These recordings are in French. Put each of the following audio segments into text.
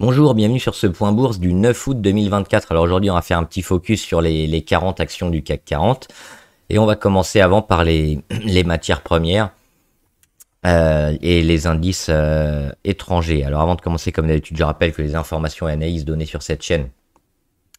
Bonjour, bienvenue sur ce point bourse du 9 août 2024. Alors aujourd'hui, on va faire un petit focus sur les, 40 actions du CAC 40. Et on va commencer avant par les, matières premières euh, et les indices euh, étrangers. Alors avant de commencer, comme d'habitude, je rappelle que les informations et analyses données sur cette chaîne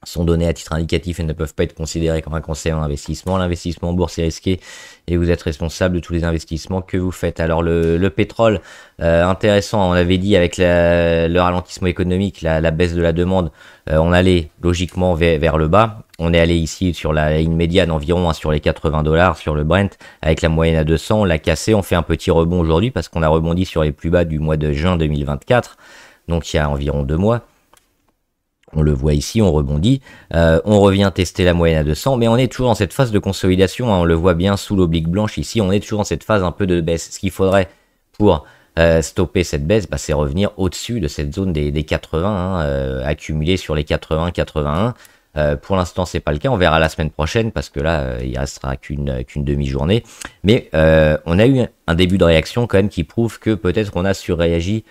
sont donnés à titre indicatif et ne peuvent pas être considérés comme un conseil en investissement. L'investissement en bourse est risqué et vous êtes responsable de tous les investissements que vous faites. Alors le, pétrole, euh, intéressant, on avait dit avec le ralentissement économique, la, baisse de la demande, euh, on allait logiquement vers, le bas. On est allé ici sur la ligne médiane environ hein, sur les 80 dollars sur le Brent avec la moyenne à 200. On l'a cassé, on fait un petit rebond aujourd'hui parce qu'on a rebondi sur les plus bas du mois de juin 2024, donc il y a environ deux mois on le voit ici, on rebondit, euh, on revient tester la moyenne à 200, mais on est toujours dans cette phase de consolidation, hein. on le voit bien sous l'oblique blanche ici, on est toujours dans cette phase un peu de baisse. Ce qu'il faudrait pour euh, stopper cette baisse, bah, c'est revenir au-dessus de cette zone des, 80, hein, euh, accumulée sur les 80-81. pour l'instant, c'est pas le cas. On verra la semaine prochaine parce que là, il il restera qu'une qu'une demi-journée. Mais on a eu un début de réaction quand même qui prouve que peut-être qu'on a surréagi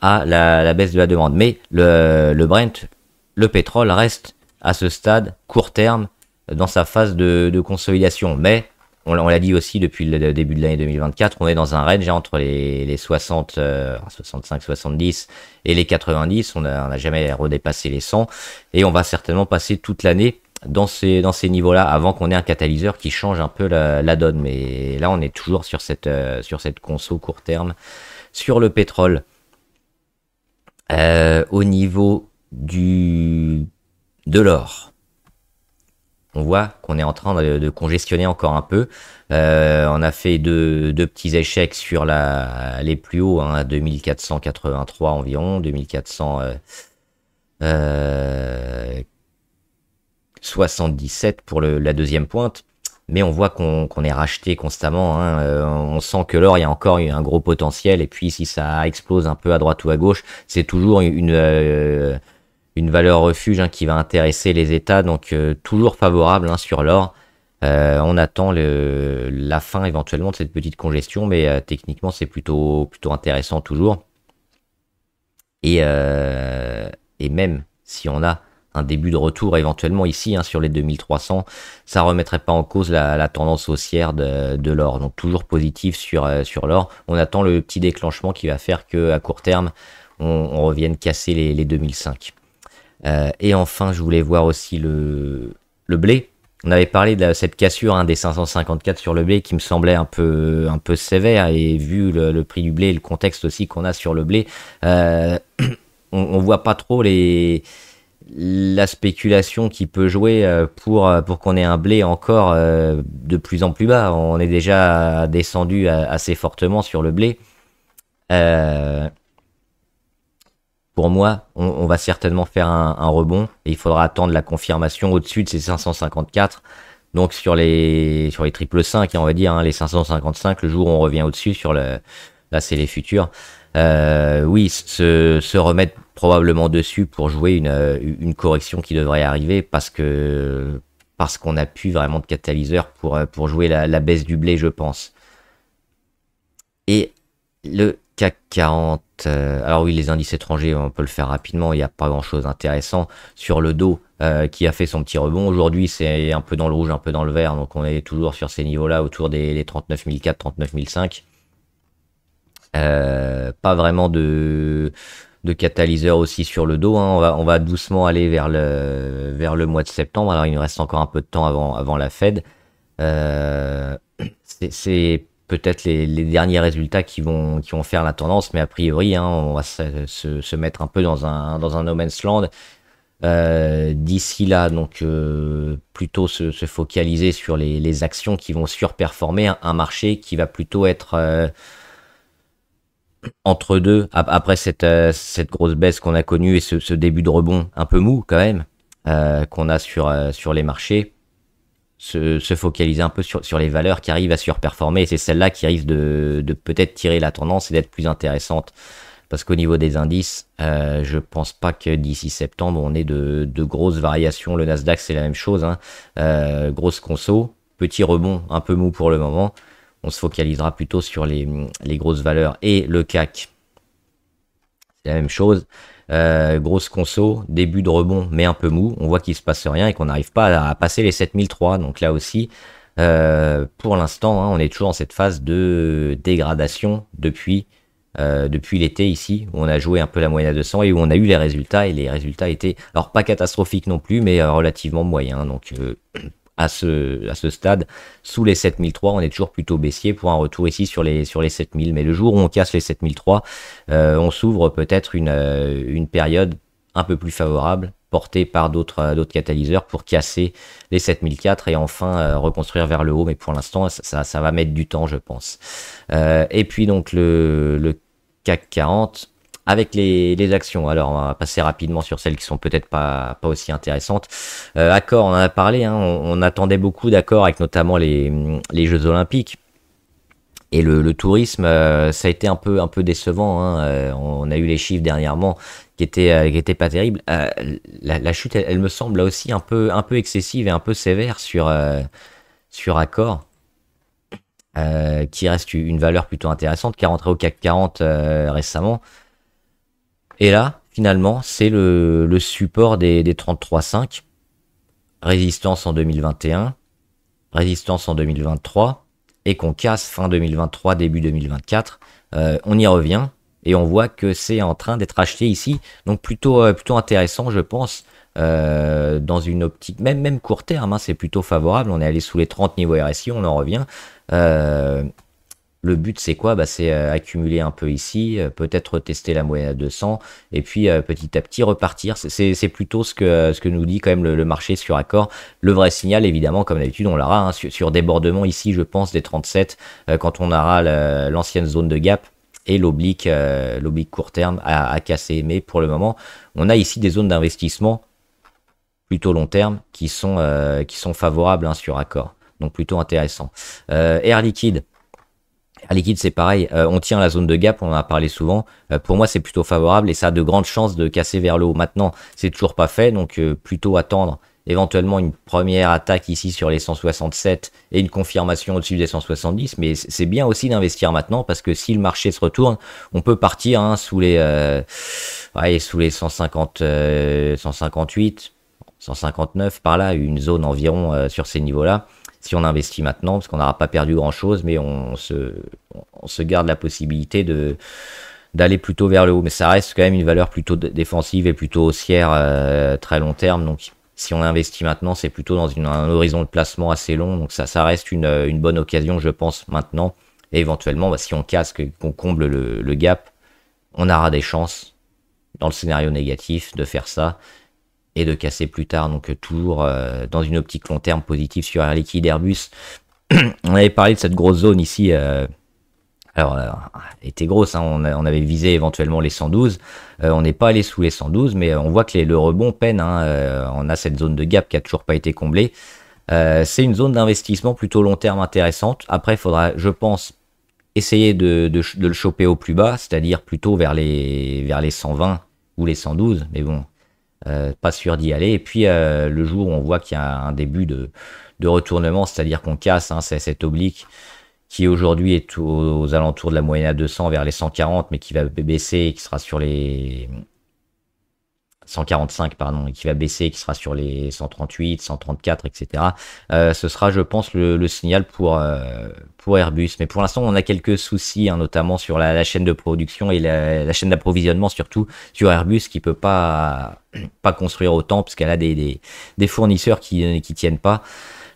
à la, baisse de la demande. Mais le Brent, le pétrole reste à ce stade court terme dans sa phase de, consolidation. Mais on, l'a dit aussi depuis le début de l'année 2024, on est dans un range hein, entre les, 60, 65, 70 et les 90. On n'a jamais redépassé les 100 et on va certainement passer toute l'année dans ces, niveaux-là avant qu'on ait un catalyseur qui change un peu la, donne. Mais là, on est toujours sur cette, euh, conso court terme sur le pétrole. Euh, au niveau du, de l'or. On voit qu'on est en train de, congestionner encore un peu. Euh, on a fait deux, petits échecs sur la, les plus hauts, hein, 2483 environ, 2477 euh, euh, pour la deuxième pointe mais on voit qu'on est racheté constamment. Hein. on sent que l'or, il y a encore un gros potentiel. Et puis, si ça explose un peu à droite ou à gauche, c'est toujours une, une valeur refuge hein, qui va intéresser les États, donc euh, toujours favorable hein, sur l'or. Euh, on attend la fin éventuellement de cette petite congestion, mais euh, techniquement c'est plutôt, intéressant toujours. Et, même si on a un début de retour éventuellement ici hein, sur les 2300, ça ne remettrait pas en cause la, tendance haussière de, l'or. Donc toujours positif sur, l'or. On attend le petit déclenchement qui va faire que à court terme, on, revienne casser les, les 2005. Euh, et enfin, je voulais voir aussi le, blé. On avait parlé de cette cassure hein, des 554 sur le blé qui me semblait un peu, un peu sévère et vu le, prix du blé et le contexte aussi qu'on a sur le blé, euh, on, ne voit pas trop les, la spéculation qui peut jouer euh, pour, pour qu'on ait un blé encore de plus en plus bas. On est déjà descendu assez fortement sur le blé pour moi, on, va certainement faire un, rebond et il faudra attendre la confirmation au-dessus de ces 554. Donc sur les sur les triple 5, hein, on va dire hein, les 555, le jour où on revient au-dessus sur le là c'est les futurs. Euh, oui, se, remettre probablement dessus pour jouer euh, une, correction qui devrait arriver parce que parce qu'on a plus vraiment de catalyseur pour euh, pour jouer la, la baisse du blé, je pense. Et le, 40, euh, alors oui, les indices étrangers, on peut le faire rapidement, il n'y a pas grand-chose d'intéressant sur le dos euh, qui a fait son petit rebond. Aujourd'hui, c'est un peu dans le rouge, un peu dans le vert, donc on est toujours sur ces niveaux-là, autour des, des 39 004, 39 pas vraiment de, de catalyseur aussi sur le dos. Hein. On, va, doucement aller vers le, vers le mois de septembre. Alors il nous reste encore un peu de temps avant, avant la Fed. Euh, c'est peut-être les, derniers résultats qui vont, qui vont faire la tendance, mais a priori, hein, on va se, mettre un peu dans un, dans un no man's land. Euh, d'ici là, donc euh, plutôt se, focaliser sur les, actions qui vont surperformer un, marché qui va plutôt être euh, entre deux après cette, grosse baisse qu'on a connue et ce, début de rebond un peu mou quand même qu'on a sur, sur les marchés se, focaliser un peu sur, les valeurs qui arrivent à surperformer. Et c'est celle là qui arrivent de, peut-être tirer la tendance et d'être plus intéressante. Parce qu'au niveau des indices, je euh, je pense pas que d'ici septembre, on ait de, grosses variations. Le Nasdaq, c'est la même chose. Hein. Euh, grosse conso, petit rebond, un peu mou pour le moment. On se focalisera plutôt sur les, les grosses valeurs. Et le CAC, c'est la même chose. Euh, grosse conso, début de rebond, mais un peu mou. On voit qu'il se passe rien et qu'on n'arrive pas à, passer les 7003. Donc là aussi, euh, pour l'instant, hein, on est toujours dans cette phase de dégradation depuis, euh, depuis l'été ici, où on a joué un peu la moyenne de 200 et où on a eu les résultats. Et les résultats étaient, alors pas catastrophiques non plus, mais relativement moyens. Donc à ce, stade, sous les 7003, on est toujours plutôt baissier pour un retour ici sur les, sur les 7000. Mais le jour où on casse les 7003, euh, on s'ouvre peut-être euh, une, période un peu plus favorable portée par d'autres euh, catalyseurs pour casser les 7004 et enfin reconstruire vers le haut mais pour l'instant ça, va mettre du temps je pense et puis donc le, le CAC 40 avec les, les, actions. Alors, on va passer rapidement sur celles qui sont peut-être pas, pas aussi intéressantes. Euh, accord, on en a parlé, hein. on, attendait beaucoup d'accords avec notamment les, les, Jeux Olympiques. Et le, tourisme, euh, ça a été un peu, un peu décevant. Hein. Euh, on a eu les chiffres dernièrement qui étaient, qui pas terribles. La, chute, elle, me semble là aussi un peu, un peu excessive et un peu sévère sur, sur Accor. qui reste une valeur plutôt intéressante, qui est rentrée au CAC 40 récemment. Et là, finalement, c'est le, support des, 33.5. Résistance en 2021, résistance en 2023, et qu'on casse fin 2023, début 2024. Euh, on y revient, et on voit que c'est en train d'être acheté ici. Donc plutôt, euh, plutôt intéressant, je pense, euh, dans une optique, même, même court terme, hein, c'est plutôt favorable. On est allé sous les 30 niveaux RSI, on en revient. Le but, c'est quoi bah, C'est euh, accumuler un peu ici, euh, peut-être tester la moyenne à 200, et puis euh, petit à petit repartir. C'est plutôt ce que, ce que nous dit quand même le, marché sur accord. Le vrai signal, évidemment, comme d'habitude, on l'aura hein, sur, débordement ici, je pense, des 37, quand on aura l'ancienne zone de gap et l'oblique court terme à, casser. Mais pour le moment, on a ici des zones d'investissement plutôt long terme qui sont, qui sont favorables hein, sur accord. Donc plutôt intéressant. Air Liquide, à liquide, c'est pareil. Euh, on tient la zone de gap, on en a parlé souvent. Euh, pour moi, c'est plutôt favorable et ça a de grandes chances de casser vers le haut. Maintenant, c'est toujours pas fait, donc euh, plutôt attendre éventuellement une première attaque ici sur les 167 et une confirmation au-dessus des 170. Mais c'est bien aussi d'investir maintenant parce que si le marché se retourne, on peut partir hein, sous les sous les 158, 159 par là, une zone environ sur ces niveaux-là si on investit maintenant, parce qu'on n'aura pas perdu grand-chose, mais on se, garde la possibilité de d'aller plutôt vers le haut. Mais ça reste quand même une valeur plutôt défensive et plutôt haussière euh, très long terme. Donc si on investit maintenant, c'est plutôt dans un horizon de placement assez long. Donc ça, reste une, bonne occasion, je pense, maintenant. Et éventuellement, bah, si on casse, qu'on comble le, le gap, on aura des chances, dans le scénario négatif, de faire ça et de casser plus tard. Donc euh, toujours euh, dans une optique long terme positive sur Air liquide Airbus. on avait parlé de cette grosse zone ici. Euh, alors, elle était grosse, hein, on, avait visé éventuellement les 112. on n'est pas allé sous les 112, mais on voit que le rebond peine. Hein, on a cette zone de gap qui a toujours pas été comblée. c'est une zone d'investissement plutôt long terme intéressante. Après, il faudra, je pense, essayer de, le choper au plus bas, c'est-à-dire plutôt vers les, vers les 120 ou les 112. Mais bon, euh, pas sûr d'y aller. Et puis euh, le jour où on voit qu'il y a un début de, de retournement, c'est-à-dire qu'on casse hein, c'est cet oblique qui aujourd'hui est aux, aux, alentours de la moyenne à 200 vers les 140, mais qui va baisser et qui sera sur les 145 pardon et qui va baisser qui sera sur les 138 134 etc ce sera je pense le, signal pour euh, pour Airbus mais pour l'instant on a quelques soucis hein, notamment sur la, chaîne de production et la, chaîne d'approvisionnement surtout sur Airbus qui ne peut pas pas construire autant puisqu'elle a des, fournisseurs qui ne euh, tiennent pas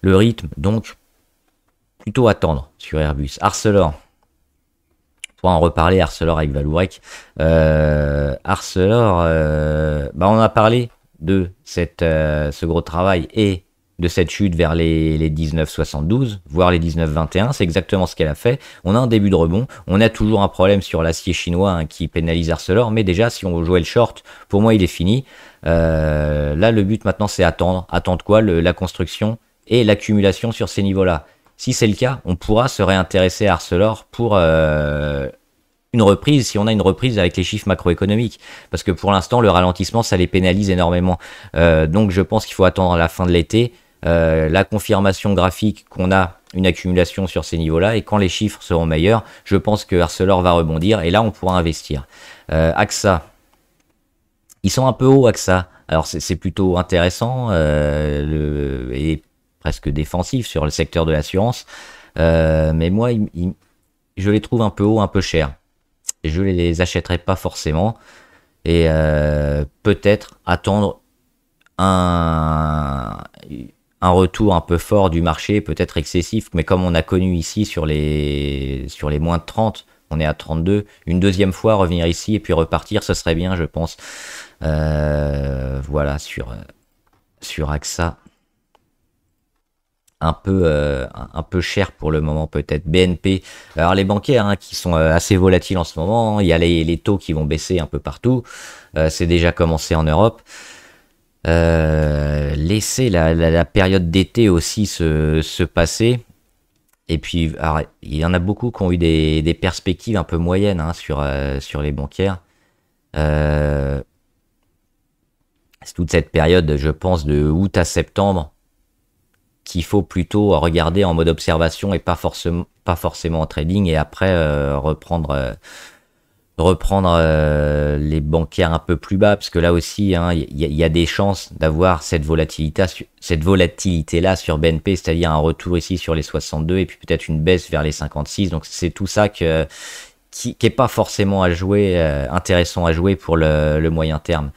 le rythme donc plutôt attendre sur Airbus Arcelor en reparler, Arcelor avec Valourec. Euh, Arcelor, euh, bah, on a parlé de cette, euh, ce gros travail et de cette chute vers les, 19,72, voire les 19,21. C'est exactement ce qu'elle a fait. On a un début de rebond. On a toujours un problème sur l'acier chinois hein, qui pénalise Arcelor. Mais déjà, si on jouait le short, pour moi, il est fini. là, le but maintenant, c'est attendre. Attendre quoi La construction et l'accumulation sur ces niveaux-là. Si c'est le cas, on pourra se réintéresser à Arcelor pour reprise si on a une reprise avec les chiffres macroéconomiques. Parce que pour l'instant, le ralentissement, ça les pénalise énormément. Euh, donc je pense qu'il faut attendre la fin de l'été euh, la confirmation graphique qu'on a une accumulation sur ces niveaux-là. Et quand les chiffres seront meilleurs, je pense que Arcelor va rebondir et là, on pourra investir. Euh, AXA, ils sont un peu haut AXA. Alors c'est plutôt intéressant le, et presque défensif sur le secteur de l'assurance. mais moi, je les trouve un peu haut un peu cher je ne les achèterai pas forcément. Et euh, peut-être attendre un, un retour un peu fort du marché, peut-être excessif, mais comme on a connu ici sur les, sur les moins de 30, on est à 32, une deuxième fois revenir ici et puis repartir, ce serait bien, je pense. Euh, voilà, sur, sur AXA un peu, euh, un peu cher pour le moment peut-être. BNP, alors les bancaires hein, qui sont euh, assez volatiles en ce moment, hein, il y a les, taux qui vont baisser un peu partout, euh, c'est déjà commencé en Europe. Laissez laisser la, période d'été aussi se, passer. Et puis, il y en a beaucoup qui ont eu des, perspectives un peu moyennes hein, sur, sur les bancaires. toute cette période, je pense, de août à septembre, qu'il faut plutôt regarder en mode observation et pas forcément, pas forcément en trading et après euh, reprendre, euh, reprendre euh, les bancaires un peu plus bas parce que là aussi hein, il y, a des chances d'avoir cette volatilité, cette volatilité là sur BNP, c'est-à-dire un retour ici sur les 62 et puis peut-être une baisse vers les 56. Donc c'est tout ça que qui n'est pas forcément à jouer, intéressant à jouer pour le, le moyen terme.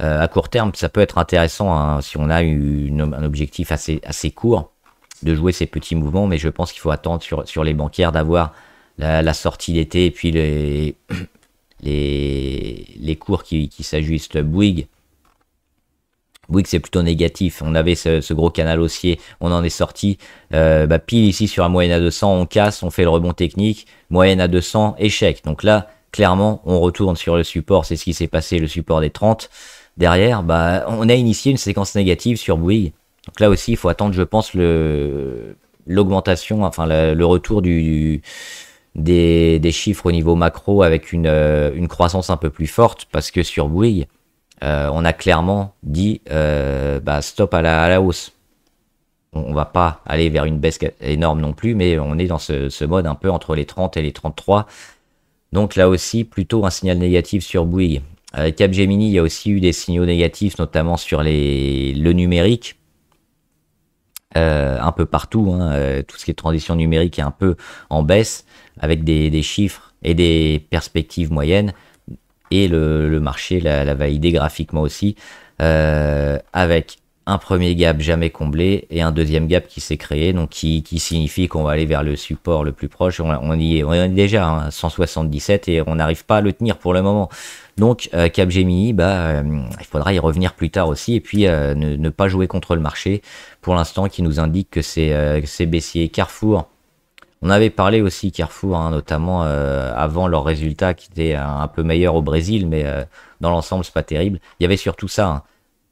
Euh, à court terme, ça peut être intéressant hein, si on a un objectif assez, assez court de jouer ces petits mouvements, mais je pense qu'il faut attendre sur, sur les banquières d'avoir la, sortie d'été et puis les, les, les cours qui, qui s'ajustent. Bouygues, Bouygues c'est plutôt négatif. On avait ce, gros canal haussier, on en est sorti. Euh, bah, pile ici sur la moyenne à 200, on casse, on fait le rebond technique, moyenne à 200, échec. Donc là, clairement, on retourne sur le support. C'est ce qui s'est passé, le support des 30 derrière, bah, on a initié une séquence négative sur Bouygues. Donc là aussi, il faut attendre, je pense, le l'augmentation, enfin le, retour du, des, chiffres au niveau macro avec euh, une, croissance un peu plus forte parce que sur Bouygues, euh, on a clairement dit euh, bah, stop à la, à la hausse. On ne va pas aller vers une baisse énorme non plus, mais on est dans ce, ce, mode un peu entre les 30 et les 33. Donc là aussi, plutôt un signal négatif sur Bouygues. Avec euh, Capgemini, il y a aussi eu des signaux négatifs, notamment sur les, le numérique. Euh, un peu partout, hein. euh, tout ce qui est transition numérique est un peu en baisse, avec des, chiffres et des perspectives moyennes. Et le, marché l'a validé graphiquement aussi, avec un premier gap jamais comblé et un deuxième gap qui s'est créé, donc qui, signifie qu'on va aller vers le support le plus proche. On, y est, déjà à hein, 177 et on n'arrive pas à le tenir pour le moment. Donc euh, Capgemini, bah, euh, il faudra y revenir plus tard aussi et puis euh, ne, pas jouer contre le marché pour l'instant qui nous indique que c'est baissier. Carrefour, on avait parlé aussi Carrefour, hein, notamment avant leur résultat qui était un, peu meilleur au Brésil, mais dans l'ensemble, c'est pas terrible. Il y avait surtout ça. Hein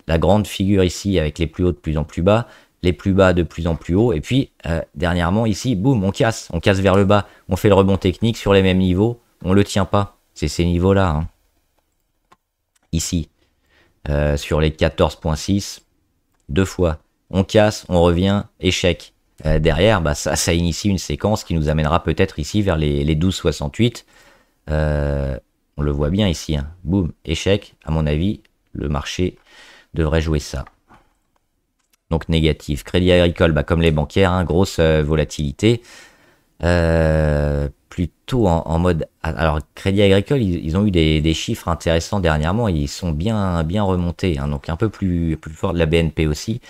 la grande figure ici avec les plus hauts de plus en plus bas, les plus bas de plus en plus haut, et puis euh, dernièrement ici, boum, on casse, on casse vers le bas, on fait le rebond technique sur les mêmes niveaux, on le tient pas, c'est ces niveaux-là. Hein. Ici, euh, sur les 14.6, deux fois, on casse, on revient, échec. Euh, derrière, bah, ça, ça, initie une séquence qui nous amènera peut-être ici vers les, 12.68. on le voit bien ici, hein. boum, échec, à mon avis, le marché devrait jouer ça. Donc négatif. Crédit agricole, bah, comme les bancaires, hein, grosse euh, volatilité. Euh, plutôt en, mode... Alors Crédit agricole, ils, ont eu des, chiffres intéressants dernièrement. Ils sont bien, bien remontés. Hein, donc un peu plus, plus fort de la BNP aussi.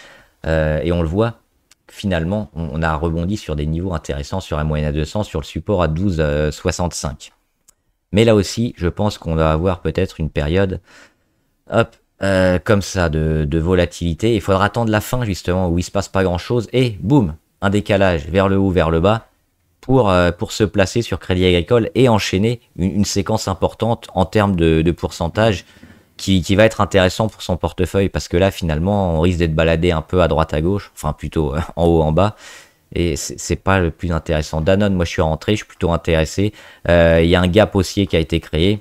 Euh, et on le voit, finalement, on, a rebondi sur des niveaux intéressants sur la moyenne à 200, sur le support à 12,65. Mais là aussi, je pense qu'on va avoir peut-être une période hop, euh, comme ça de, volatilité. Il faudra attendre la fin justement où il se passe pas grand chose et boum, un décalage vers le haut, vers le bas pour, euh, pour se placer sur Crédit Agricole et enchaîner une, séquence importante en termes de, pourcentage qui, va être intéressant pour son portefeuille parce que là finalement on risque d'être baladé un peu à droite à gauche, enfin plutôt euh, en haut en bas. Et c'est pas le plus intéressant. Danone, moi je suis rentré, je suis plutôt intéressé. Il y a un gap haussier qui a été créé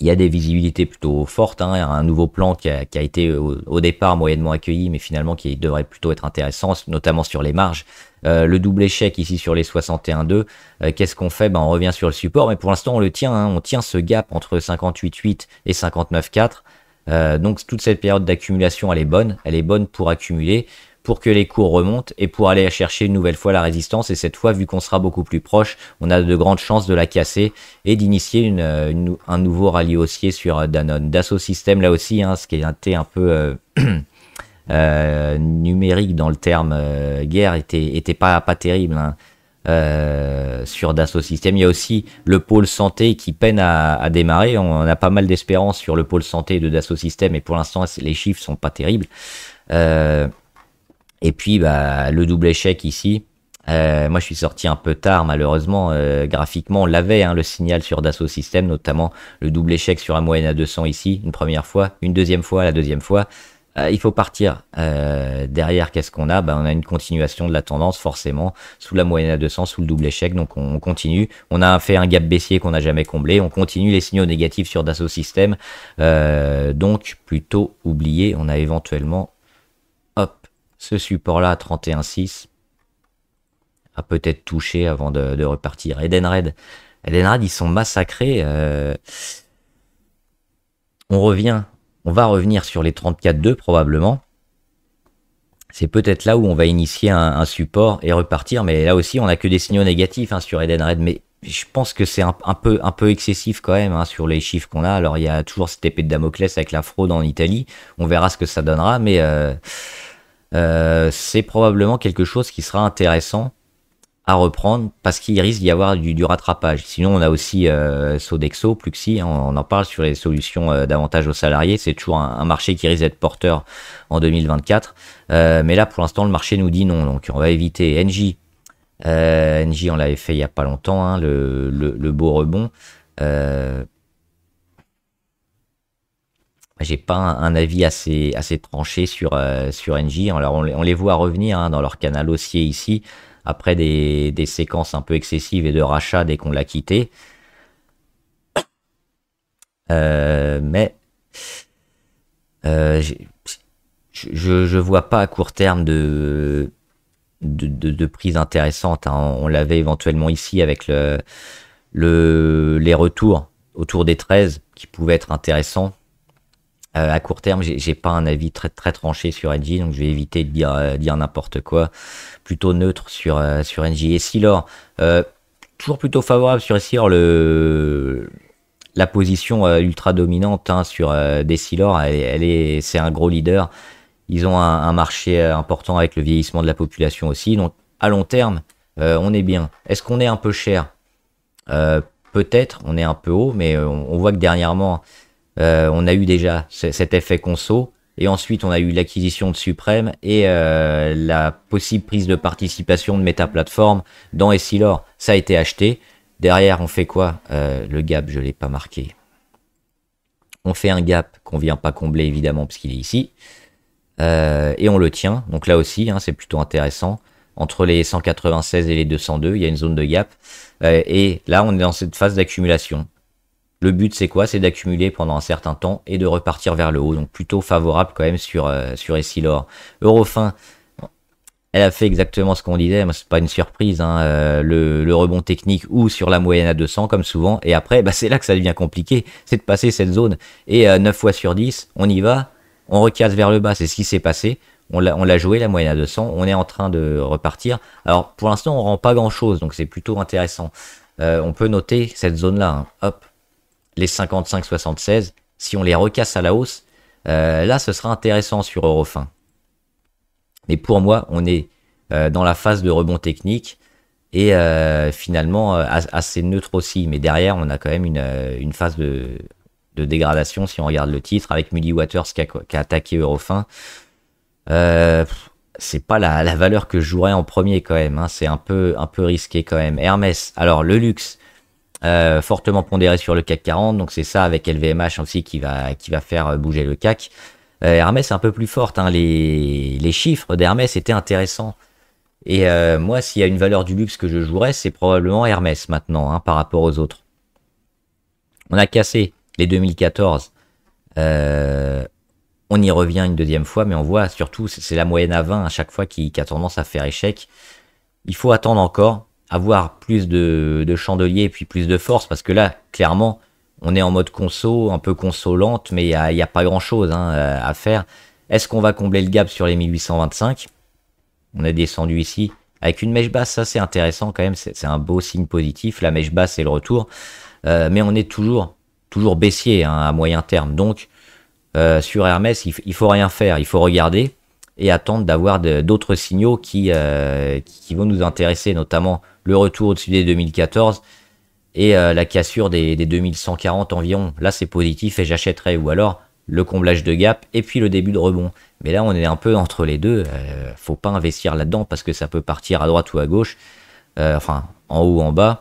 il y a des visibilités plutôt fortes, hein. un nouveau plan qui a, été euh, au, départ moyennement accueilli, mais finalement qui devrait plutôt être intéressant, notamment sur les marges. Euh, le double échec ici sur les 61,2, euh, qu'est-ce qu'on fait ben, On revient sur le support, mais pour l'instant on le tient, hein. on tient ce gap entre 58,8 et 59,4. donc toute cette période d'accumulation, elle est bonne, elle est bonne pour accumuler pour que les cours remontent et pour aller chercher une nouvelle fois la résistance. Et cette fois, vu qu'on sera beaucoup plus proche, on a de grandes chances de la casser et d'initier une, euh, un nouveau rallye haussier sur euh, Danone. Dassault System, là aussi, hein, ce qui est un peu un peu euh, numérique dans le terme guerre, était, était pas, pas terrible. Hein, sur Dassault System. Il y a aussi le pôle santé qui peine à, démarrer. On a pas mal d'espérance sur le pôle santé de Dassault System et pour l'instant les chiffres sont pas terribles. Et puis bah, le double échec ici. Euh, moi, je suis sorti un peu tard, malheureusement. Euh, graphiquement, on l'avait, hein, le signal sur Dassault System, notamment le double échec sur la moyenne à 200 ici, une première fois, une deuxième fois, la deuxième fois. Euh, il faut partir. derrière, qu'est-ce qu'on a bah, On a une continuation de la tendance, forcément, sous la moyenne à 200, sous le double échec. Donc, on, continue. On a fait un gap baissier qu'on n'a jamais comblé. On continue les signaux négatifs sur Dassault System. donc, plutôt oublié, on a éventuellement ce support-là, 31-6, a peut-être touché avant de, repartir. Edenred, Edenred, ils sont massacrés. Euh, on revient, on va revenir sur les 34-2 probablement. C'est peut-être là où on va initier un, support et repartir, mais là aussi on n'a que des signaux négatifs hein, sur sur Red. Mais je pense que c'est un, peu, un peu excessif quand même hein, sur les chiffres qu'on a. Alors il y a toujours cette épée de Damoclès avec la fraude en Italie. On verra ce que ça donnera, mais euh, euh, c'est probablement quelque chose qui sera intéressant à reprendre parce qu'il risque d'y avoir du, rattrapage. Sinon, on a aussi euh, Sodexo, Pluxi, hein, on, en parle sur les solutions euh, davantage aux salariés. C'est toujours un, marché qui risque d'être porteur en 2024. mais là, pour l'instant, le marché nous dit non. Donc, on va éviter NJ. NJ, on l'avait fait il n'y a pas longtemps, hein, le, le, beau rebond j'ai pas un, avis assez, assez tranché sur, euh, sur NJ. Alors, on, les voit revenir hein, dans leur canal haussier ici, après des, séquences un peu excessives et de rachat dès qu'on l'a quitté. Euh, mais euh, je, ne vois pas à court terme de, de, prise intéressante. Hein. On l'avait éventuellement ici avec le, le, les retours autour des 13 qui pouvaient être intéressants euh, à court terme, j'ai pas un avis très très tranché sur NJ, donc je vais éviter de dire, euh, dire n'importe quoi. Plutôt neutre sur euh, sur NJ. Et Silor, toujours plutôt favorable sur Silor. Le la position ultra dominante hein, sur des Silor, elle, est c'est un gros leader. Ils ont un, marché important avec le vieillissement de la population aussi. Donc à long terme, on est bien. Est-ce qu'on est un peu cher Peut-être, on est un peu haut, mais on voit que dernièrement euh, on a eu déjà cet effet conso. Et ensuite, on a eu l'acquisition de Suprême, et euh, la possible prise de participation de Meta Platform dans Essilor. Ça a été acheté. Derrière, on fait quoi euh, Le gap, je ne l'ai pas marqué. On fait un gap qu'on ne vient pas combler, évidemment, parce qu'il est ici. et on le tient. Donc là aussi, hein, c'est plutôt intéressant. Entre les 196 et les 202, il y a une zone de gap. et là, on est dans cette phase d'accumulation. Le but, c'est quoi C'est d'accumuler pendant un certain temps et de repartir vers le haut. Donc plutôt favorable quand même sur, euh, sur Essilor. Eurofin, elle a fait exactement ce qu'on disait. C'est pas une surprise. Hein, euh, le, rebond technique ou sur la moyenne à 200, comme souvent. Et après, bah, c'est là que ça devient compliqué. C'est de passer cette zone. Et 9 euh, fois sur 10, on y va. On recasse vers le bas. C'est ce qui s'est passé. On l'a joué, la moyenne à 200. On est en train de repartir. Alors, pour l'instant, on rend pas grand-chose. Donc, c'est plutôt intéressant. Euh, on peut noter cette zone-là. Hein. Hop les 55-76, si on les recasse à la hausse, euh, là ce sera intéressant sur Eurofin. Mais pour moi, on est euh, dans la phase de rebond technique et euh, finalement assez neutre aussi. Mais derrière, on a quand même une, phase de, dégradation si on regarde le titre avec Millie Waters qui a, attaqué Eurofin. c'est pas la, valeur que je jouerais en premier quand même. Hein. C'est un peu, un peu risqué quand même. Hermès, alors le luxe. Euh, fortement pondéré sur le CAC 40. Donc c'est ça avec LVMH aussi qui va, qui va faire euh, bouger le CAC. Euh, Hermès est un peu plus forte. Hein. Les, chiffres d'Hermès étaient intéressants. Et moi, s'il y a une valeur du luxe que je jouerais, c'est probablement Hermès maintenant hein, par rapport aux autres. On a cassé les 2014. on y revient une deuxième fois, mais on voit surtout, c'est la moyenne à 20 à chaque fois qui, a tendance à faire échec. Il faut attendre encore avoir plus de, chandeliers puis plus de force, parce que là, clairement, on est en mode conso, un peu consolante, mais il n'y a, pas grand-chose hein, à faire. Est-ce qu'on va combler le gap sur les 1825 On est descendu ici avec une mèche basse, ça c'est intéressant quand même, c'est un beau signe positif. La mèche basse, c'est le retour. Euh, mais on est toujours, toujours baissier hein, à moyen terme. Donc, euh, sur Hermès, il, ne faut rien faire, il faut regarder et attendre d'avoir d'autres signaux euh, qui, qui, vont nous intéresser, notamment le retour au-dessus des 2014 et euh, la cassure des, 2140 environ. Là, c'est positif et j'achèterai. Ou alors le comblage de gap et puis le début de rebond. Mais là, on est un peu entre les deux. Euh, faut pas investir là-dedans parce que ça peut partir à droite ou à gauche, euh, enfin en haut ou en bas,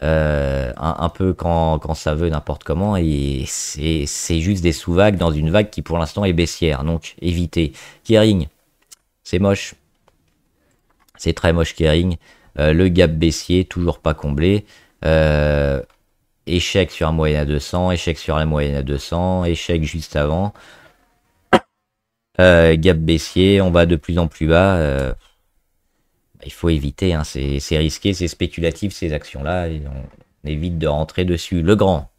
un, peu quand, quand ça veut, n'importe comment. Et c'est juste des sous-vagues dans une vague qui pour l'instant est baissière. Donc évitez. Kering, c'est moche. C'est très moche, Kering. Euh, le gap baissier, toujours pas comblé. Euh, échec sur la moyenne à 200, échec sur la moyenne à 200, échec juste avant. Euh, gap baissier, on va de plus en plus bas. il faut éviter, hein, c'est risqué, c'est spéculatif ces actions-là. On évite de rentrer dessus. Le grand.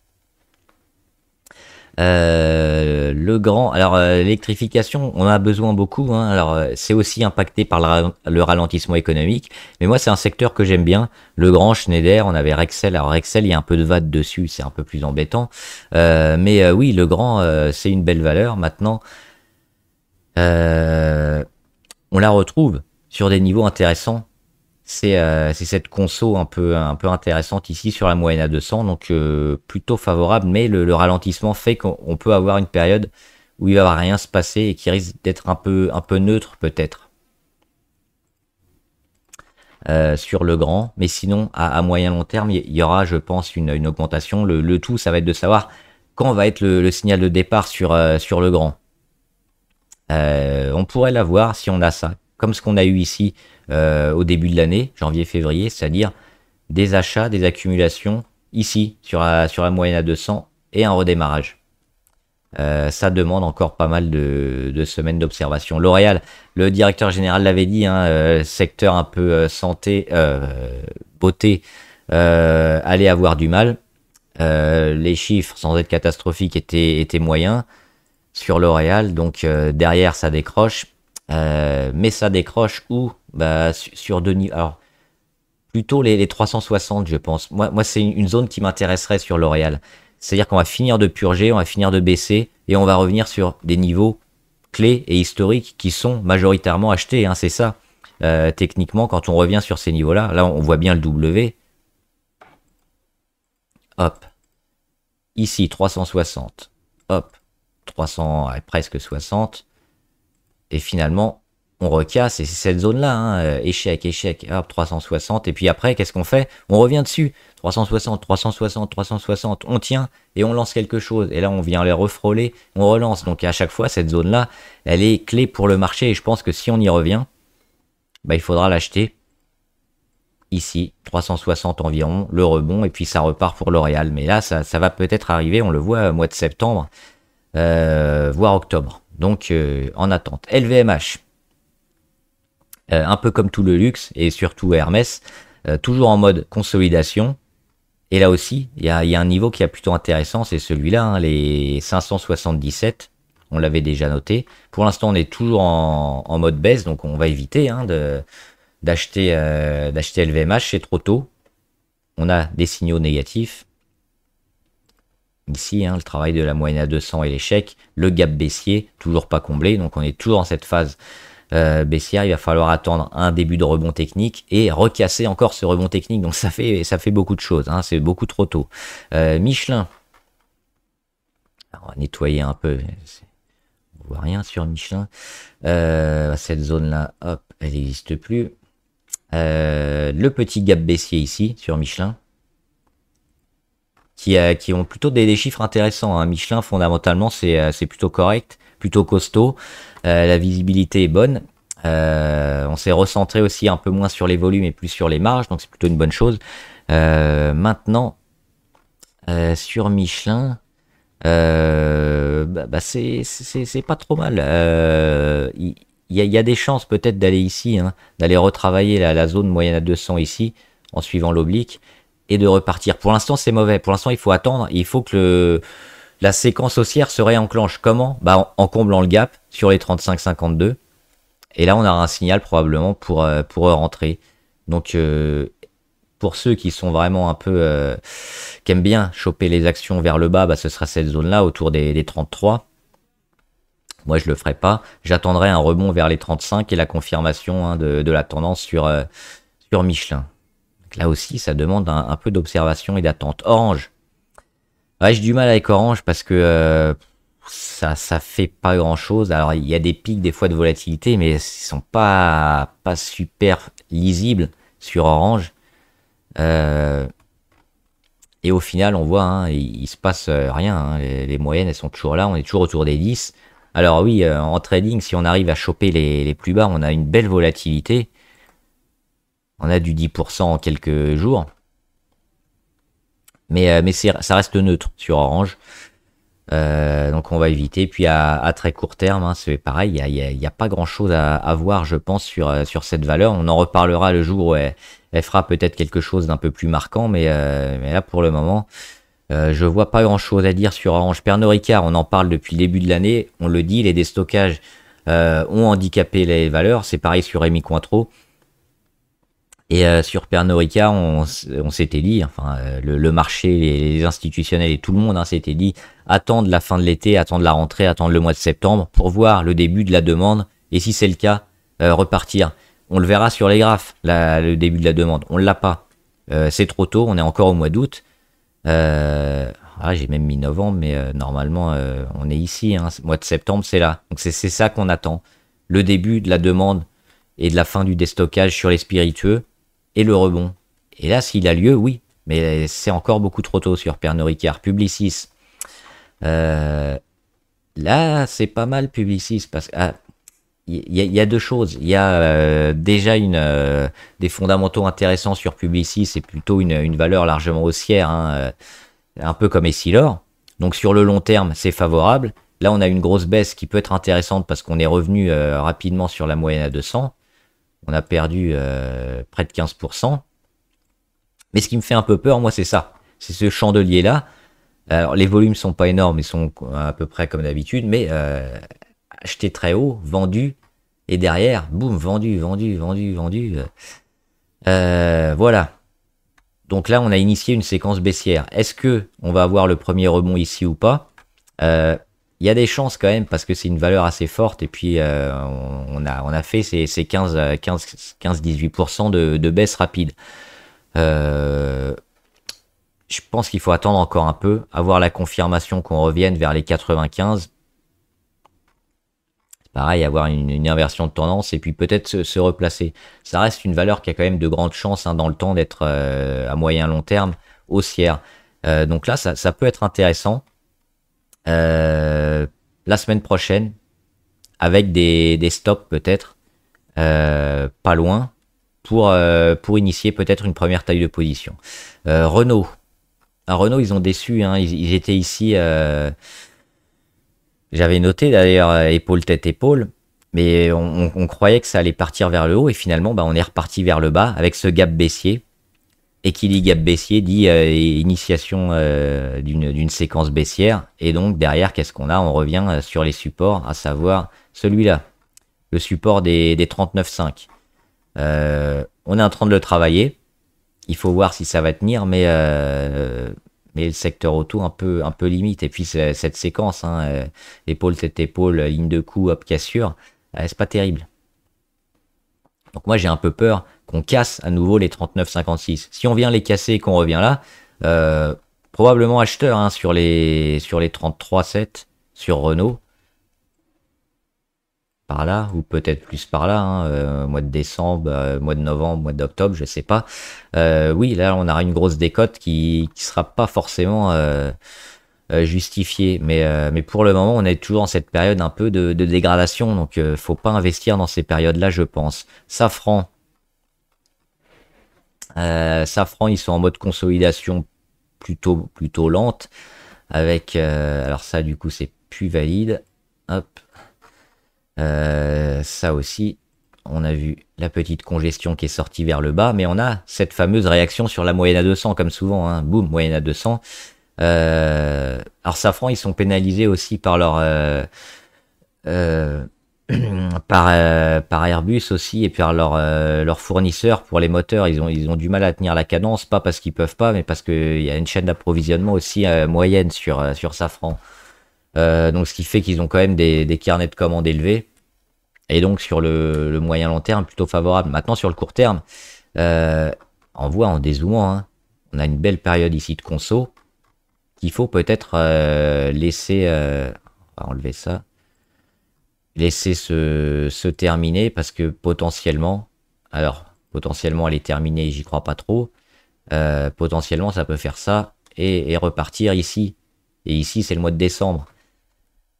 Euh, le grand, alors euh, l'électrification, on a besoin beaucoup. Hein. alors euh, c'est aussi impacté par le, ralentissement économique. Mais moi, c'est un secteur que j'aime bien. Le grand Schneider, on avait Rexel. Alors Rexel, il y a un peu de VAT dessus, c'est un peu plus embêtant. mais oui, le grand, c'est une belle valeur. Maintenant, on la retrouve sur des niveaux intéressants euh, c'est cette conso un peu, intéressante ici sur la moyenne à 200, donc euh, plutôt favorable, mais le, ralentissement fait qu'on peut avoir une période où il va rien se passer et qui risque d'être un peu, neutre peut-être euh, sur le grand, mais sinon à, moyen long terme, il y, aura je pense une, augmentation, le, tout ça va être de savoir quand va être le, signal de départ sur, sur le grand. on pourrait l'avoir si on a ça, comme ce qu'on a eu ici euh, au début de l'année, janvier-février, c'est-à-dire des achats, des accumulations ici sur la, sur moyenne à 200 et un redémarrage. Euh, ça demande encore pas mal de, semaines d'observation. L'Oréal, le directeur général l'avait dit, hein, euh, secteur un peu santé, beauté, allait avoir du mal. les chiffres, sans être catastrophiques, étaient, étaient moyens sur L'Oréal, donc derrière ça décroche. Euh, mais ça décroche où bah, Sur deux niveaux. plutôt les, 360, je pense. Moi, c'est une zone qui m'intéresserait sur L'Oréal. C'est-à-dire qu'on va finir de purger, on va finir de baisser et on va revenir sur des niveaux clés et historiques qui sont majoritairement achetés. Hein, c'est ça. Euh, techniquement, quand on revient sur ces niveaux-là, là, on voit bien le W. Hop. Ici, 360. Hop. 300, presque 60. Et finalement, on recasse, et c'est cette zone-là, hein, euh, échec, échec, hop, 360, et puis après, qu'est-ce qu'on fait On revient dessus, 360, 360, 360, on tient, et on lance quelque chose, et là, on vient les refrôler, on relance, donc à chaque fois, cette zone-là, elle est clé pour le marché, et je pense que si on y revient, bah, il faudra l'acheter ici, 360 environ, le rebond, et puis ça repart pour L'Oréal, mais là, ça, va peut-être arriver, on le voit, au euh, mois de septembre, euh, voire octobre. Donc euh, en attente. LVMH, euh, un peu comme tout le luxe et surtout Hermès, euh, toujours en mode consolidation. Et là aussi, il y, a, un niveau qui est plutôt intéressant, c'est celui-là, hein, les 577. On l'avait déjà noté. Pour l'instant, on est toujours en, mode baisse, donc on va éviter hein, d'acheter LVMH, c'est trop tôt. On a des signaux négatifs ici, hein, le travail de la moyenne à 200 et l'échec, le gap baissier, toujours pas comblé, donc on est toujours dans cette phase euh, baissière, il va falloir attendre un début de rebond technique et recasser encore ce rebond technique, donc ça fait, ça fait beaucoup de choses, hein. c'est beaucoup trop tôt. Euh, Michelin, on va nettoyer un peu, on voit rien sur Michelin, euh, cette zone-là, hop, elle n'existe plus. le petit gap baissier ici sur Michelin, euh, qui, ont plutôt des, chiffres intéressants. Hein. Michelin, fondamentalement, euh, c'est, plutôt correct, plutôt costaud. Euh, la visibilité est bonne. on s'est recentré aussi un peu moins sur les volumes et plus sur les marges, donc c'est plutôt une bonne chose. maintenant, sur Michelin, bah, bah, c'est, pas trop mal. Il y, a, des chances peut-être d'aller ici, hein, d'aller retravailler la, la, zone moyenne à 200 ici, en suivant l'oblique et de repartir. Pour l'instant, c'est mauvais. Pour l'instant, il faut attendre. il faut que le, la séquence haussière se réenclenche. Comment bah, en, comblant le gap sur les 35-52. Et là, on aura un signal probablement pour, euh, pour rentrer. Donc, euh, pour ceux qui sont vraiment un peu... Euh, qui aiment bien choper les actions vers le bas, bah, ce sera cette zone-là, autour des, 33. Moi, je le ferai pas. J'attendrai un rebond vers les 35 et la confirmation hein, de, de, la tendance sur, sur Michelin. Là aussi, ça demande un, peu d'observation et d'attente. Orange. j'ai du mal avec Orange parce que euh, ça ne fait pas grand chose. Alors il y a des pics des fois de volatilité, mais ils sont pas pas super lisibles sur Orange. Euh, et au final, on voit, hein, il, se passe euh, rien. Hein. Les, moyennes, elles sont toujours là. On est toujours autour des 10. Alors oui, en trading, si on arrive à choper les, les, plus bas, on a une belle volatilité on a du 10% en quelques jours. Mais, euh, mais ça reste neutre sur Orange. Euh, donc on va éviter. Puis à, très court terme, hein, c'est pareil, il n'y a, a, pas grand-chose à, voir, je pense, sur, euh, sur cette valeur. On en reparlera le jour où elle, fera peut-être quelque chose d'un peu plus marquant, mais, là pour le moment, je je vois pas grand-chose à dire sur Orange. Pernod Ricard, on en parle depuis le début de l'année, on le dit, les déstockages ont handicapé les valeurs. C'est pareil sur Rémi Cointreau. Et euh, sur Pernorica, on, s'était dit, enfin, euh, le, marché, les, institutionnels et tout le monde hein, s'était dit, attendre la fin de l'été, attendre la rentrée, attendre le mois de septembre pour voir le début de la demande et si c'est le cas, euh, repartir. On le verra sur les graphes, le début de la demande. On ne l'a pas. c'est trop tôt, on est encore au mois d'août. Ah, j'ai même mis novembre, mais normalement, on est ici. Hein, mois de septembre, c'est là. Donc c'est ça qu'on attend. Le début de la demande et de la fin du déstockage sur les spiritueux et le rebond. Et là, s'il a lieu, oui, mais c'est encore beaucoup trop tôt sur Pernod Ricard. Publicis. Euh, là, c'est pas mal Publicis parce qu'il ah, y, a deux choses. Il y a euh, déjà une, euh, des fondamentaux intéressants sur Publicis, c'est plutôt une, valeur largement haussière, hein, un peu comme Essilor. Donc sur le long terme, c'est favorable. Là, on a une grosse baisse qui peut être intéressante parce qu'on est revenu rapidement sur la moyenne à 200 on a perdu euh, près de 15%. Mais ce qui me fait un peu peur, moi, c'est ça. C'est ce chandelier-là. Alors, les volumes sont pas énormes, ils sont à peu près comme d'habitude, mais euh, acheté très haut, vendu, et derrière, boum, vendu, vendu, vendu, vendu. Euh, voilà. Donc là, on a initié une séquence baissière. Est-ce que on va avoir le premier rebond ici ou pas il y a des chances quand même parce que c'est une valeur assez forte et puis euh, on, a, on a fait ces, ces 15-18% euh, de, de, baisse rapide. Euh, je pense qu'il faut attendre encore un peu, avoir la confirmation qu'on revienne vers les 95. C'est Pareil, avoir une, inversion de tendance et puis peut-être se, replacer. Ça reste une valeur qui a quand même de grandes chances hein, dans le temps d'être à moyen long terme haussière. donc là, ça peut être intéressant. Euh, la semaine prochaine avec des, stops peut-être euh, pas loin pour, euh, pour initier peut-être une première taille de position. Renault. À ah, Renault, ils ont déçu. Hein. ils, étaient ici. J'avais noté d'ailleurs épaule, tête, épaule. Mais on, croyait que ça allait partir vers le haut. Et finalement, bah, on est reparti vers le bas avec ce gap baissier et qui dit gap baissier dit euh, initiation euh, d'une séquence baissière. Et donc derrière, qu'est-ce qu'on a On revient euh, sur les supports, à savoir celui-là, le support des, 39,5. on est en train de le travailler. Il faut voir si ça va tenir, mais, mais le secteur autour un peu, un peu limite. Et puis cette séquence, hein, épaule, tête, épaule, ligne de coup, hop, cassure, c'est pas terrible. Donc moi j'ai un peu peur qu'on casse à nouveau les 39,56. Si on vient les casser qu'on revient là, euh, probablement acheteur hein, sur les, sur les 33,7 sur Renault. Par là, ou peut-être plus par là, hein, euh, mois de décembre, euh, mois de novembre, mois d'octobre, je sais pas. oui, là, on aura une grosse décote qui ne sera pas forcément justifiée. Mais, mais pour le moment, on est toujours en cette période un peu de, de dégradation, donc faut pas investir dans ces périodes-là, je pense. Safran, euh, Safran, ils sont en mode consolidation plutôt, plutôt lente. Avec, euh, alors ça, du coup, c'est plus valide. Euh, ça aussi, on a vu la petite congestion qui est sortie vers le bas, mais on a cette fameuse réaction sur la moyenne à 200, comme souvent. Hein. Boum, moyenne à 200. alors Safran, ils sont pénalisés aussi par leur... par, euh, par Airbus aussi et par leurs leur euh, fournisseurs pour les moteurs. Ils ont, ils ont du mal à tenir la cadence, pas parce qu'ils peuvent pas, mais parce qu'il y a une chaîne d'approvisionnement aussi euh, moyenne sur, sur Safran. donc ce qui fait qu'ils ont quand même des, carnets de commandes élevés. Et donc sur le, moyen long terme, plutôt favorable. Maintenant sur le court terme, on voit en dézoomant, hein, on a une belle période ici de conso qu'il faut peut-être laisser... on va enlever ça laisser se, se, terminer parce que potentiellement, alors potentiellement elle est terminée, j'y crois pas trop, euh, potentiellement ça peut faire ça et, repartir ici. Et ici c'est le mois de décembre.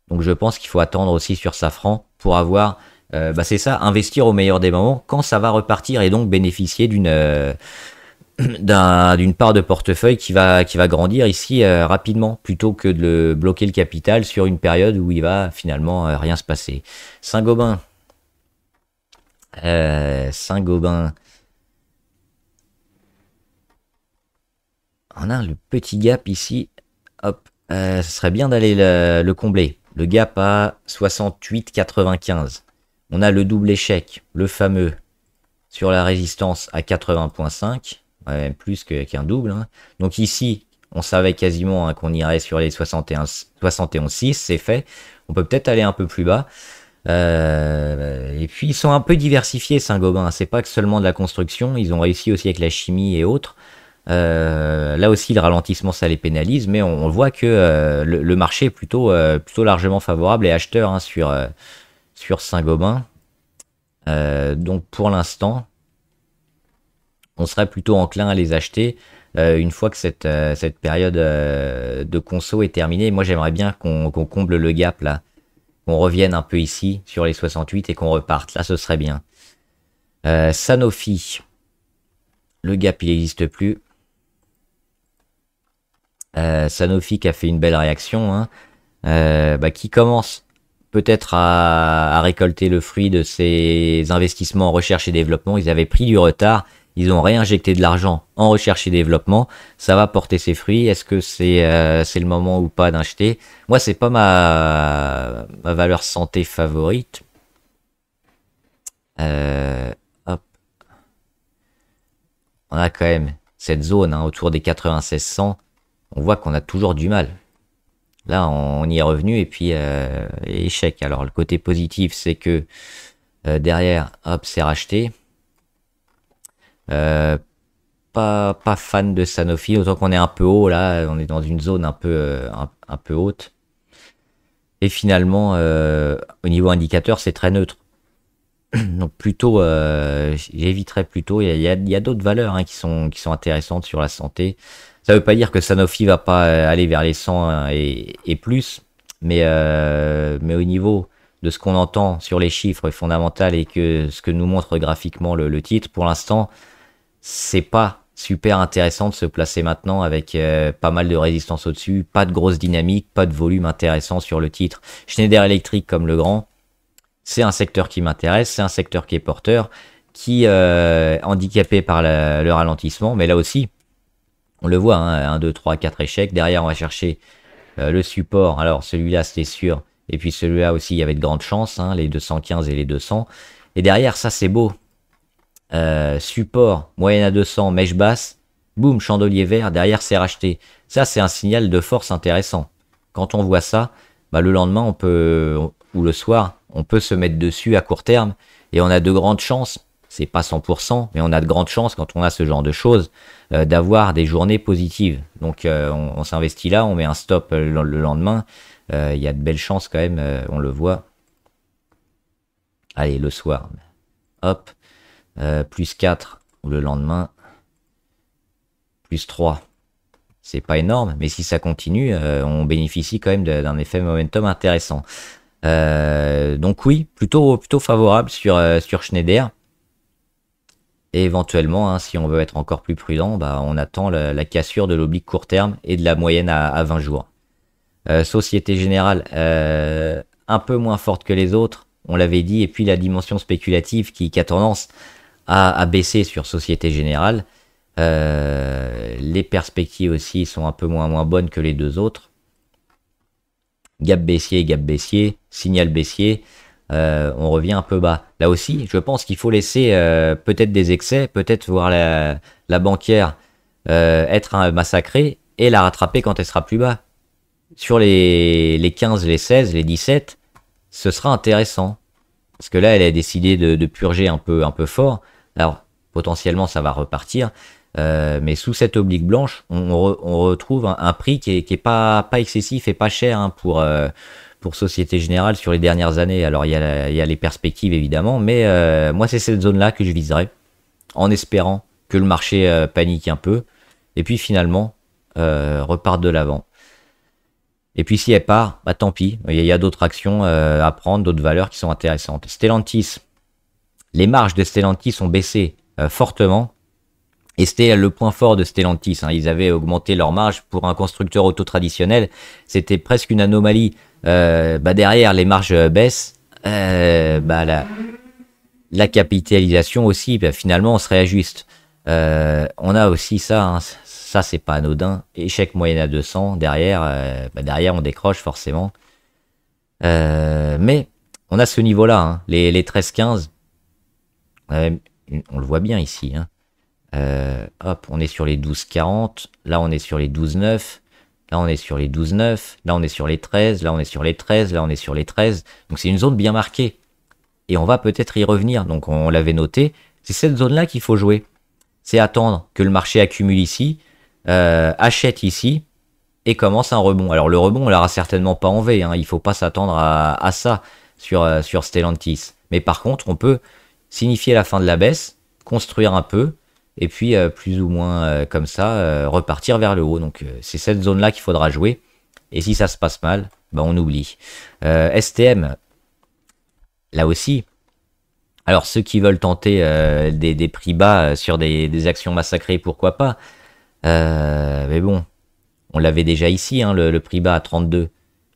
Donc je pense qu'il faut attendre aussi sur Safran pour avoir, euh, bah c'est ça, investir au meilleur des moments quand ça va repartir et donc bénéficier d'une... Euh, d'une part de portefeuille qui va, qui va grandir ici euh, rapidement, plutôt que de bloquer le capital sur une période où il va finalement euh, rien se passer. Saint-Gobain. Euh, Saint-Gobain. On a le petit gap ici. Hop, ce serait bien d'aller le, le combler. Le gap à 68,95. On a le double échec, le fameux, sur la résistance à 80,5 plus qu'un double. Hein. Donc ici, on savait quasiment hein, qu'on irait sur les 71,6, c'est fait. On peut peut-être aller un peu plus bas. Euh, et puis ils sont un peu diversifiés Saint-Gobain, c'est pas que seulement de la construction, ils ont réussi aussi avec la chimie et autres. Euh, là aussi le ralentissement ça les pénalise, mais on, voit que euh, le, marché est plutôt, plutôt largement favorable et acheteur hein, sur, sur Saint-Gobain. donc pour l'instant, on serait plutôt enclin à les acheter euh, une fois que cette, euh, cette période euh, de conso est terminée. Moi, j'aimerais bien qu'on comble le gap là, qu'on revienne un peu ici sur les 68 et qu'on reparte. Là, ce serait bien. Sanofi, le gap, il n'existe plus. Sanofi qui a fait une belle réaction, hein. bah, qui commence peut-être à récolter le fruit de ses investissements en recherche et développement. Ils avaient pris du retard ils ont réinjecté de l'argent en recherche et développement, ça va porter ses fruits. Est-ce que c'est euh, c'est le moment ou pas d'acheter Moi, c'est pas ma, ma valeur santé favorite. Euh, on a quand même cette zone hein, autour des 9600. On voit qu'on a toujours du mal. Là, on, y est revenu et puis euh, échec. Alors, le côté positif, c'est que derrière, hop, c'est racheté. Euh, pas, pas fan de Sanofi, autant qu'on est un peu haut là, on est dans une zone un peu, euh, un, peu haute. Et finalement, euh, au niveau indicateur, c'est très neutre. Donc plutôt, j'éviterai plutôt. Il y a, d'autres valeurs hein, qui, sont, qui sont intéressantes sur la santé. Ça ne veut pas dire que Sanofi va pas aller vers les 100 et, plus, mais, mais au niveau de ce qu'on entend sur les chiffres fondamentaux et que ce que nous montre graphiquement le titre, pour l'instant, c'est pas super intéressant de se placer maintenant avec euh, pas mal de résistance au-dessus, pas de grosse dynamique, pas de volume intéressant sur le titre. Schneider Electric comme le grand, c'est un secteur qui m'intéresse, c'est un secteur qui est porteur, qui euh, handicapé par le ralentissement, mais là aussi, on le voit, 1, 2, 3, 4 échecs. Derrière, on va chercher euh, le support. Alors celui-là, c'était sûr. Et puis celui-là aussi, il y avait de grandes chances, hein, les 215 et les 200. Et derrière, ça c'est beau, euh, support, moyenne à 200, mèche basse, boum, chandelier vert, derrière c'est racheté. Ça, c'est un signal de force intéressant. Quand on voit ça, bah, le lendemain, on peut, ou le soir, on peut se mettre dessus à court terme et on a de grandes chances, c'est pas 100%, mais on a de grandes chances quand on a ce genre de choses euh, d'avoir des journées positives. Donc euh, on, s'investit là, on met un stop le lendemain. Il y a de belles chances quand même, on le voit. Allez, le soir. Hop, euh, plus 4 le lendemain. Plus 3. C'est pas énorme, mais si ça continue, euh, on bénéficie quand même d'un effet momentum intéressant. Euh, donc oui, plutôt, plutôt favorable sur, sur Schneider. Et éventuellement, hein, si on veut être encore plus prudent, bah, on attend la, cassure de l'oblique court terme et de la moyenne à, 20 jours. Société Générale, un peu moins forte que les autres, on l'avait dit, et puis la dimension spéculative qui, qui a tendance à baisser sur Société Générale. Euh, les perspectives aussi sont un peu moins, bonnes que les deux autres. Gap baissier, gap baissier, signal baissier. Euh, on revient un peu bas. Là aussi, je pense qu'il faut laisser euh, peut-être des excès, peut-être voir la, banquière être massacrée et la rattraper quand elle sera plus bas. Sur les, 15, les 16, les 17, ce sera intéressant. Parce que là, elle a décidé de, de purger un peu, un peu fort. Alors, potentiellement, ça va repartir. Euh, mais sous cette oblique blanche, on, retrouve un, prix qui n'est pas, pas, excessif et pas cher hein, pour, euh, pour Société Générale sur les dernières années. Alors il y a, les perspectives évidemment, mais euh, moi c'est cette zone-là que je viserai en espérant que le marché panique un peu et puis finalement reparte de l'avant. Et puis si elle part, bah tant pis, il y a d'autres actions à prendre, d'autres valeurs qui sont intéressantes. Stellantis, les marges de Stellantis ont baissé euh, fortement. Et c'était le point fort de Stellantis. Hein. Ils avaient augmenté leurs marges pour un constructeur auto traditionnel. C'était presque une anomalie. Euh, bah, derrière, les marges baissent. Euh, bah, la, capitalisation aussi, bah, finalement, on se réajuste. on a aussi hein. ça. Ça, c'est pas anodin. Échec moyen à 200. Derrière, derrière on décroche forcément. mais on a ce niveau-là. Hein. Les, les 13-15 on le voit bien ici. Hein. Euh, hop, on est sur les 12,40. Là, on est sur les 12,9. Là, on est sur les 12,9. Là, on est sur les 13. Là, on est sur les 13. Là, on est sur les 13. Donc, c'est une zone bien marquée. Et on va peut-être y revenir. Donc, on, l'avait noté. C'est cette zone-là qu'il faut jouer. C'est attendre que le marché accumule ici, euh, achète ici et commence un rebond. Alors, le rebond, on l'aura certainement pas en V. Hein. Il faut pas s'attendre à, à, ça sur, euh, sur Stellantis. Mais par contre, on peut signifier la fin de la baisse, construire un peu, et puis euh, plus ou moins euh, comme ça, euh, repartir vers le haut. Donc c'est cette zone-là qu'il faudra jouer. Et si ça se passe mal, ben, on oublie. STM, là aussi. Alors ceux qui veulent tenter des, prix bas sur des, actions massacrées, pourquoi pas Mais bon, on l'avait déjà ici, hein, le, prix bas à 32.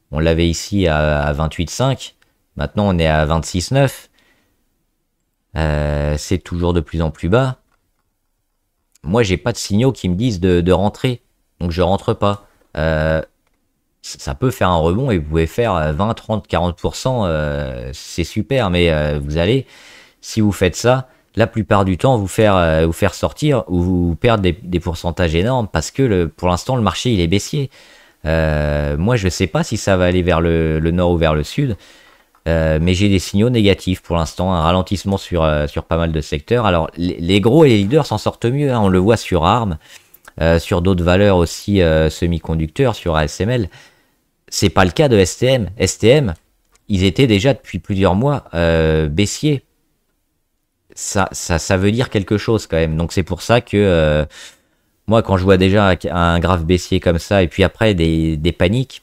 On l'avait ici à 28,5. Maintenant on est à 26,9. Euh, c'est toujours de plus en plus bas. Moi, j'ai pas de signaux qui me disent de, rentrer, donc je rentre pas. Euh, ça peut faire un rebond et vous pouvez faire 20, 30, 40%, c'est super, mais euh, vous allez, si vous faites ça, la plupart du temps, vous faire, vous faire sortir ou vous perdre des, pourcentages énormes parce que pour l'instant, le marché, il est baissier. moi, je sais pas si ça va aller vers le nord ou vers le sud. Euh, mais j'ai des signaux négatifs pour l'instant, un ralentissement sur, euh, sur pas mal de secteurs. Alors les, gros et les leaders s'en sortent mieux, hein. on le voit sur ARM, euh, sur d'autres valeurs aussi semi-conducteurs, sur ASML. C'est pas le cas de STM. STM, ils étaient déjà depuis plusieurs mois baissiers. Ça, ça, ça, veut dire quelque chose quand même. Donc c'est pour ça que moi, quand je vois déjà un grave baissier comme ça, et puis après des, des paniques,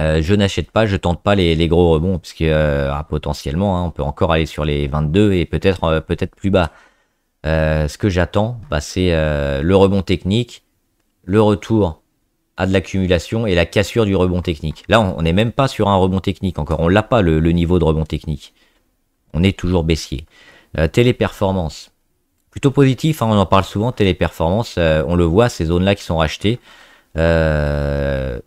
euh, je n'achète pas, je tente pas les, gros rebonds, puisque euh, ah, potentiellement, hein, on peut encore aller sur les 22 et peut-être euh, peut-être plus bas. ce que j'attends, bah, c'est le rebond technique, le retour à de l'accumulation et la cassure du rebond technique. Là, on n'est même pas sur un rebond technique encore, on l'a pas le, niveau de rebond technique. On est toujours baissier. téléperformance. Plutôt positif, hein, on en parle souvent, téléperformance, on le voit, ces zones-là qui sont rachetées. Euh,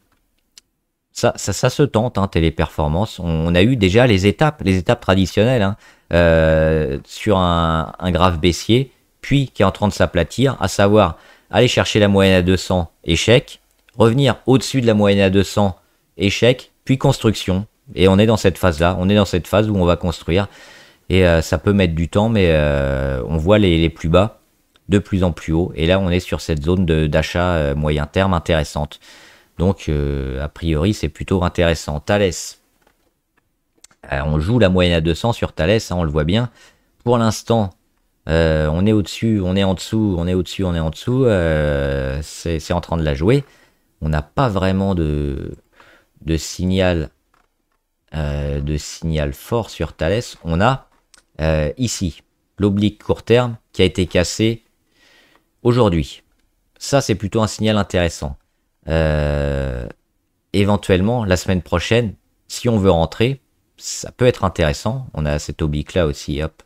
ça, se tente, hein, téléperformance. On, a eu déjà les étapes, les étapes traditionnelles, hein, euh, sur un, grave graphe baissier, puis qui est en train de s'aplatir, à savoir aller chercher la moyenne à 200, échec, revenir au-dessus de la moyenne à 200, échec, puis construction. Et on est dans cette phase-là, on est dans cette phase où on va construire. Et euh, ça peut mettre du temps, mais euh, on voit les, les, plus bas de plus en plus haut. Et là, on est sur cette zone d'achat moyen terme intéressante. Donc, euh, a priori, c'est plutôt intéressant. Thalès. Euh, on joue la moyenne à 200 sur Thalès, hein, on le voit bien. Pour l'instant, euh, on est au-dessus, on est en dessous, on est au-dessus, on est en dessous. c'est en train de la jouer. On n'a pas vraiment de, signal de signal fort sur Thalès. On a ici l'oblique court terme qui a été cassé aujourd'hui. Ça, c'est plutôt un signal intéressant. Euh, éventuellement, la semaine prochaine, si on veut rentrer, ça peut être intéressant. On a cet oblique là aussi, hop,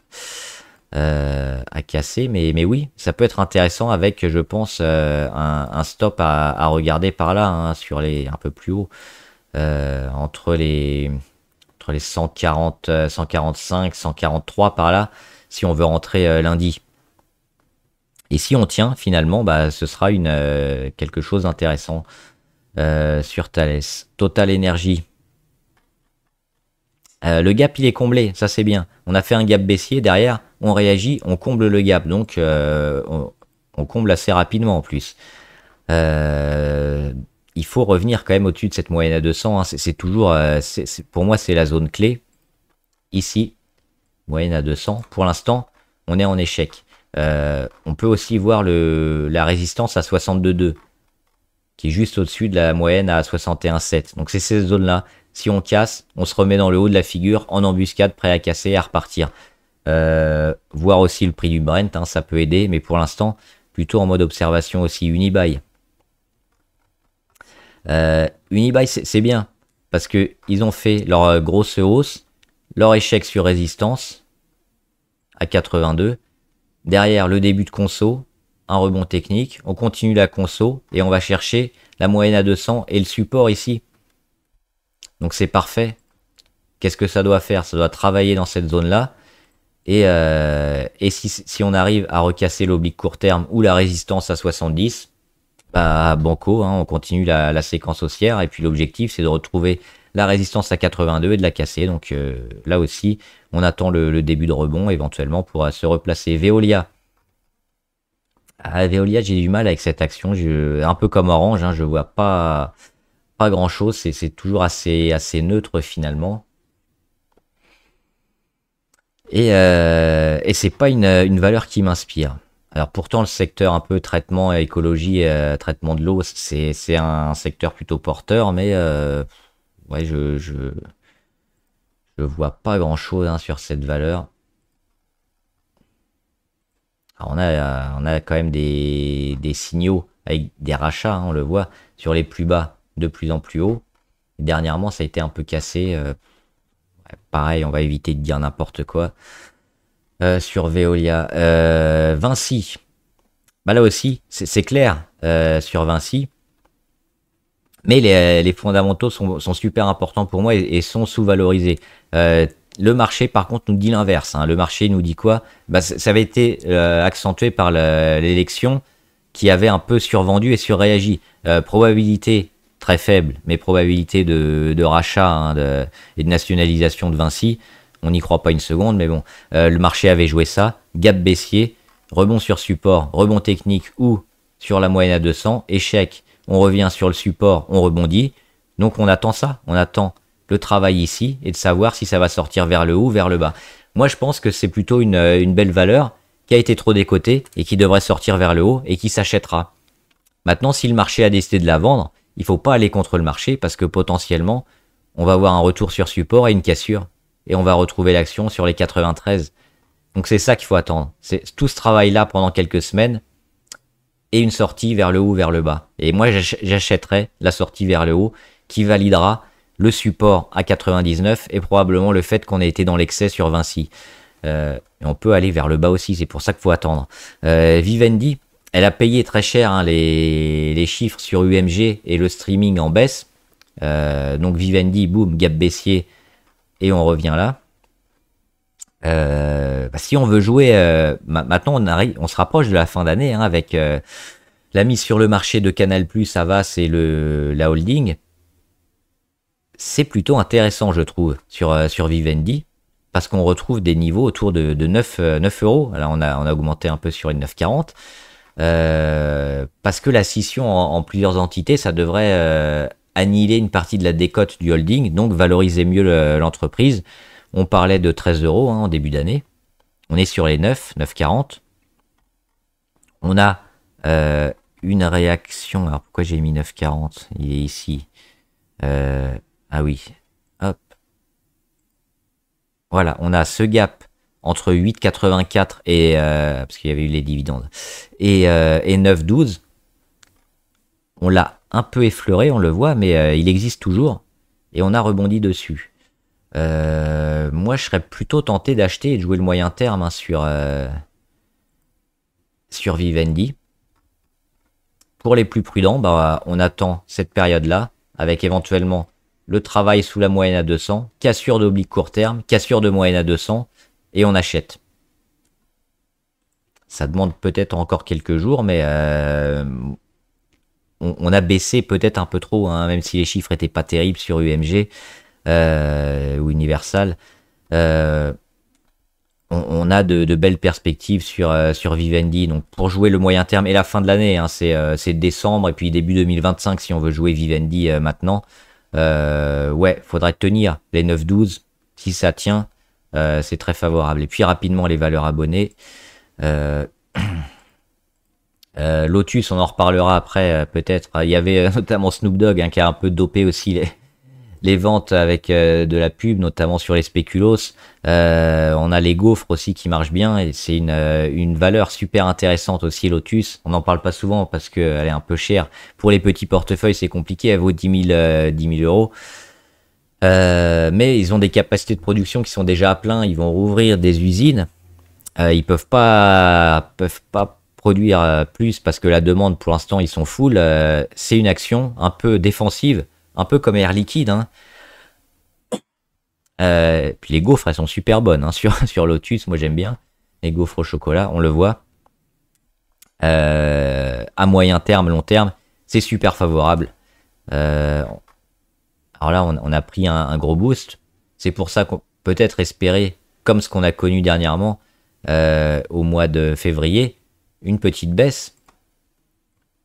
euh, à casser. Mais, mais oui, ça peut être intéressant avec, je pense, euh, un, stop à, regarder par là, hein, sur les un peu plus haut, entre les entre les 140, 145, 143 par là, si on veut rentrer lundi. Et si on tient, finalement, bah, ce sera une, euh, quelque chose d'intéressant euh, sur Thales. Total Energy. Euh, le gap, il est comblé, ça c'est bien. On a fait un gap baissier, derrière, on réagit, on comble le gap. Donc, on, comble assez rapidement en plus. il faut revenir quand même au-dessus de cette moyenne à 200. Hein. C'est toujours, pour moi, c'est la zone clé. Ici, moyenne à 200. Pour l'instant, on est en échec. Euh, on peut aussi voir la résistance à 62,2, qui est juste au-dessus de la moyenne à 61,7. Donc c'est ces zones-là. Si on casse, on se remet dans le haut de la figure, en embuscade, prêt à casser, et à repartir. Euh, voir aussi le prix du Brent, hein, ça peut aider, mais pour l'instant, plutôt en mode observation aussi. Unibail. Euh, c'est bien, parce qu'ils ont fait leur euh, grosse hausse, leur échec sur résistance à 82, Derrière, le début de conso, un rebond technique. On continue la conso et on va chercher la moyenne à 200 et le support ici. Donc c'est parfait. Qu'est-ce que ça doit faire Ça doit travailler dans cette zone-là. Et, euh, si, si, on arrive à recasser l'oblique court terme ou la résistance à 70, à banco. Hein. on continue la, séquence haussière et puis l'objectif c'est de retrouver la résistance à 82 et de la casser. Donc euh, là aussi, on attend le, début de rebond éventuellement pour euh, se replacer. Veolia. À ah, Veolia, j'ai du mal avec cette action. Je, un peu comme Orange, hein, je vois pas pas grand chose. C'est toujours assez assez neutre finalement. Et, euh, et c'est pas une valeur qui m'inspire pourtant, le secteur un peu traitement et écologie, euh, traitement de l'eau, c'est, c'est un secteur plutôt porteur, mais euh, ouais, je, je, vois pas grand chose hein, sur cette valeur. on a, euh, on a quand même des, des signaux avec des rachats, hein, on le voit, sur les plus bas, de plus en plus haut. Dernièrement, ça a été un peu cassé. pareil, on va éviter de dire n'importe quoi. Euh, sur Veolia. Euh, Vinci. Bah là aussi, c'est clair euh, sur Vinci. Mais les, fondamentaux sont, super importants pour moi et, sont sous-valorisés. le marché, par contre, nous dit l'inverse. Hein. Le marché nous dit quoi bah, Ça avait été accentué par l'élection qui avait un peu survendu et surréagi. probabilité très faible, mais probabilité de, rachat hein, et de nationalisation de Vinci, on n'y croit pas une seconde, mais bon, euh, le marché avait joué ça. Gap baissier, rebond sur support, rebond technique ou sur la moyenne à 200, échec, on revient sur le support, on rebondit. Donc on attend ça, on attend le travail ici et de savoir si ça va sortir vers le haut, vers le bas. Moi je pense que c'est plutôt une, euh, une, belle valeur qui a été trop décotée et qui devrait sortir vers le haut et qui s'achètera. Maintenant si le marché a décidé de la vendre, il ne faut pas aller contre le marché parce que potentiellement on va avoir un retour sur support et une cassure et on va retrouver l'action sur les 93. Donc c'est ça qu'il faut attendre. C'est tout ce travail-là pendant quelques semaines et une sortie vers le haut, vers le bas. Et moi, j'achèterai la sortie vers le haut qui validera le support à 99 et probablement le fait qu'on ait été dans l'excès sur Vinci. Euh, on peut aller vers le bas aussi, c'est pour ça qu'il faut attendre. Euh, Vivendi, elle a payé très cher hein, les, chiffres sur UMG et le streaming en baisse. Euh, donc Vivendi, boum, gap baissier, et on revient là. Euh, bah, si on veut jouer, euh, maintenant on, arrive, on se rapproche de la fin d'année hein, avec euh, la mise sur le marché de Canal+, ça va, c'est la holding. C'est plutôt intéressant, je trouve, sur, sur Vivendi, parce qu'on retrouve des niveaux autour de, 9, 9, euros. Alors on a, on a augmenté un peu sur une 9,40. parce que la scission en, en plusieurs entités, ça devrait annihiler une partie de la décote du holding, donc valoriser mieux l'entreprise. On parlait de 13 euros hein, en début d'année. On est sur les 9, 9,40. On a euh, une réaction. Alors pourquoi j'ai mis 9,40 Il est ici. Euh, ah oui. Hop. Voilà, on a ce gap entre 8,84 et. Euh, parce qu'il y avait eu les dividendes. et 9,12. On l'a un peu effleuré, on le voit, mais euh, il existe toujours et on a rebondi dessus. Euh, moi, je serais plutôt tenté d'acheter et de jouer le moyen terme hein, euh, sur, Vivendi. Pour les plus prudents, bah, on attend cette période-là avec éventuellement le travail sous la moyenne à 200, cassure d'oblique court terme, cassure de moyenne à 200 et on achète. Ça demande peut-être encore quelques jours, mais on, a baissé peut-être un peu trop, hein, même si les chiffres n'étaient pas terribles sur UMG euh, ou Universal. Euh, on, a de, belles perspectives euh, sur, Vivendi. Donc pour jouer le moyen terme et la fin de l'année, hein, c'est décembre et puis début 2025 si on veut jouer Vivendi maintenant. ouais, faudrait tenir les 9-12. Si ça tient, c'est très favorable. Et puis rapidement les valeurs abonnées. Euh, Lotus, on en reparlera après euh, peut-être. Il y avait euh, notamment Snoop Dogg hein, qui a un peu dopé aussi les, ventes avec de la pub, notamment sur les spéculos. on a les gaufres aussi qui marchent bien et c'est une, valeur super intéressante aussi Lotus. On n'en parle pas souvent parce qu'elle est un peu chère. Pour les petits portefeuilles, c'est compliqué. Elle vaut 10 000, euros. mais ils ont des capacités de production qui sont déjà à plein. Ils vont rouvrir des usines. ils peuvent pas, peuvent pas produire euh, plus parce que la demande, pour l'instant, ils sont full, euh, c'est une action un peu défensive, un peu comme Air Liquide. Hein. Euh, puis les gaufres, elles sont super bonnes hein, sur, sur Lotus. Moi, j'aime bien les gaufres au chocolat, on le voit. à moyen terme, long terme, c'est super favorable. alors là, on, a pris un, gros boost. C'est pour ça qu'on peut-être espérer, comme ce qu'on a connu dernièrement au mois de février, une petite baisse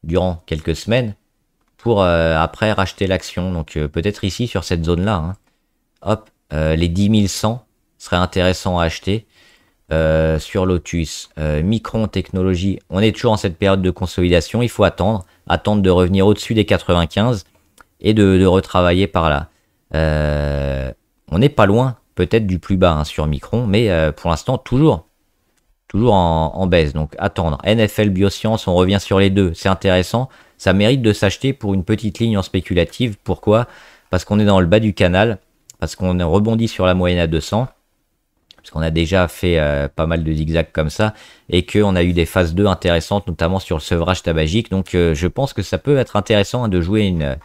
durant quelques semaines pour euh, après racheter l'action. Donc euh, peut-être ici sur cette zone-là, hein, hop, euh, les 10 100 serait intéressant à acheter sur Lotus. Micron Technologies, on est toujours en cette période de consolidation, il faut attendre, attendre de revenir au-dessus des 95 et de, retravailler par là. on n'est pas loin peut-être du plus bas hein, sur Micron, mais pour l'instant toujours toujours en, baisse. Donc attendre. NFL Bioscience, on revient sur les deux. C'est intéressant. Ça mérite de s'acheter pour une petite ligne en spéculative. Pourquoi Parce qu'on est dans le bas du canal, parce qu'on rebondit sur la moyenne à 200, parce qu'on a déjà fait euh, pas mal de zigzags comme ça, et qu'on a eu des phases 2 intéressantes, notamment sur le sevrage tabagique. Donc euh, je pense que ça peut être intéressant hein, de jouer une,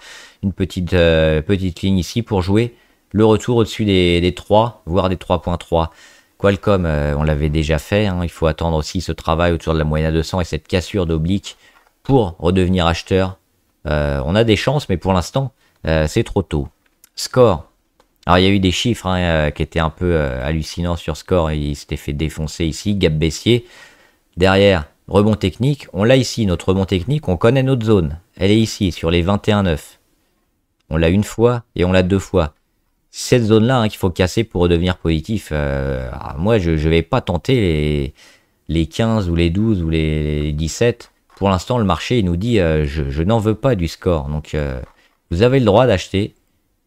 petite, euh, petite ligne ici pour jouer le retour au-dessus des, des 3, voire des 3.3. Qualcomm, euh, on l'avait déjà fait. Hein. il faut attendre aussi ce travail autour de la moyenne à 200 et cette cassure d'oblique pour redevenir acheteur. Euh, on a des chances, mais pour l'instant, euh, c'est trop tôt. Score. Alors, il y a eu des chiffres hein, qui étaient un peu hallucinants sur Score. Il s'était fait défoncer ici. Gap baissier. Derrière, rebond technique. On l'a ici, notre rebond technique. On connaît notre zone. Elle est ici, sur les 21,9. On l'a une fois et on l'a deux fois cette zone-là hein, qu'il faut casser pour redevenir positif. Euh, ah, moi, je ne vais pas tenter les, 15 ou les 12 ou les 17. Pour l'instant, le marché il nous dit euh, je, n'en veux pas du score. Donc, euh, vous avez le droit d'acheter,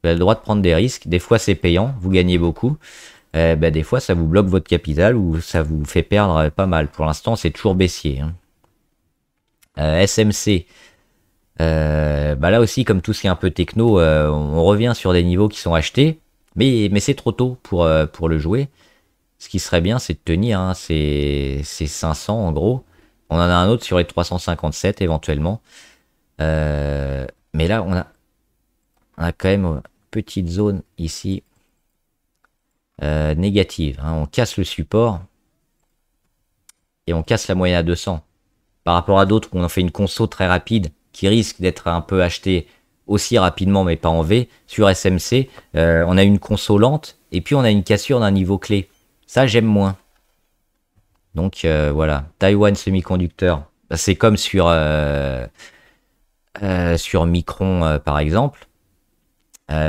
vous avez le droit de prendre des risques. Des fois, c'est payant, vous gagnez beaucoup. Ben, des fois, ça vous bloque votre capital ou ça vous fait perdre pas mal. Pour l'instant, c'est toujours baissier. Hein. SMC, euh, bah là aussi, comme tout ce qui est un peu techno, euh, on revient sur des niveaux qui sont achetés, mais, mais c'est trop tôt pour, euh, pour le jouer. Ce qui serait bien, c'est de tenir hein, ces, 500 en gros. On en a un autre sur les 357 éventuellement. mais là, on a, on quand même une petite zone ici négative. Hein. On casse le support et on casse la moyenne à 200. Par rapport à d'autres où on fait une conso très rapide, qui risque d'être un peu acheté aussi rapidement, mais pas en V, sur SMC, euh, on a une consolante et puis on a une cassure d'un niveau clé. Ça, j'aime moins. Donc euh, voilà, Taiwan semi conducteur bah, c'est comme sur, euh, sur Micron par exemple.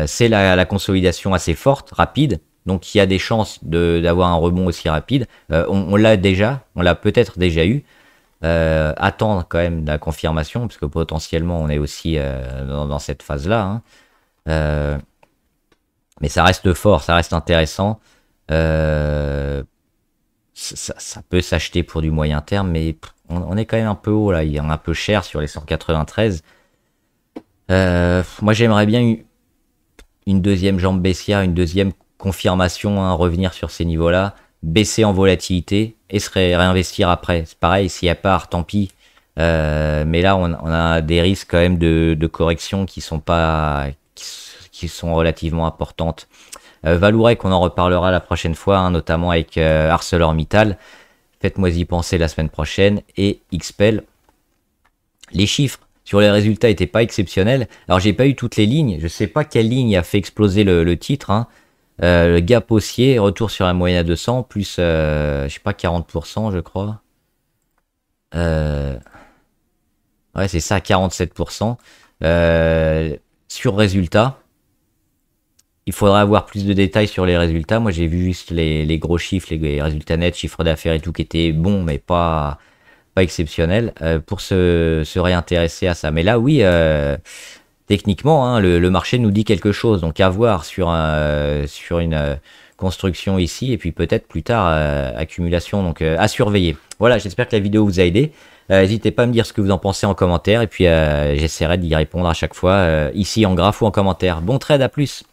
c'est la, la, consolidation assez forte, rapide. Donc il y a des chances d'avoir un rebond aussi rapide. on l'a déjà, on l'a peut-être déjà eu. Euh, attendre quand même la confirmation, parce que potentiellement on est aussi euh, dans, cette phase-là. Hein. Euh, mais ça reste fort, ça reste intéressant. Ça, peut s'acheter pour du moyen terme, mais on, est quand même un peu haut là, il a un peu cher sur les 193. moi j'aimerais bien une, deuxième jambe baissière, une deuxième confirmation, hein, revenir sur ces niveaux-là baisser en volatilité et se réinvestir après. C'est pareil, s'il n'y a pas, tant pis. Euh, mais là, on, a des risques quand même de, correction qui sont pas, qui, sont relativement importantes. Euh, qu'on on en reparlera la prochaine fois, hein, notamment avec euh, ArcelorMittal. Faites-moi y penser la semaine prochaine. Et XPEL. Les chiffres sur les résultats n'étaient pas exceptionnels. Alors, j'ai pas eu toutes les lignes. Je ne sais pas quelle ligne a fait exploser le, titre. Hein. Euh, le gap haussier, retour sur la moyenne à 200, plus, euh, je sais pas, 40%, je crois. Euh, ouais, c'est ça, 47%. sur résultat, il faudrait avoir plus de détails sur les résultats. Moi, j'ai vu juste les, gros chiffres, les, résultats nets, chiffres d'affaires et tout qui était bon, mais pas, pas exceptionnel, pour se, réintéresser à ça. Mais là, oui, techniquement, hein, le, marché nous dit quelque chose. Donc à voir sur, sur une euh, construction ici et puis peut-être plus tard euh, accumulation donc euh, à surveiller. Voilà, j'espère que la vidéo vous a aidé. N'hésitez pas à me dire ce que vous en pensez en commentaire et puis j'essaierai d'y répondre à chaque fois ici en graphe ou en commentaire. Bon trade à plus.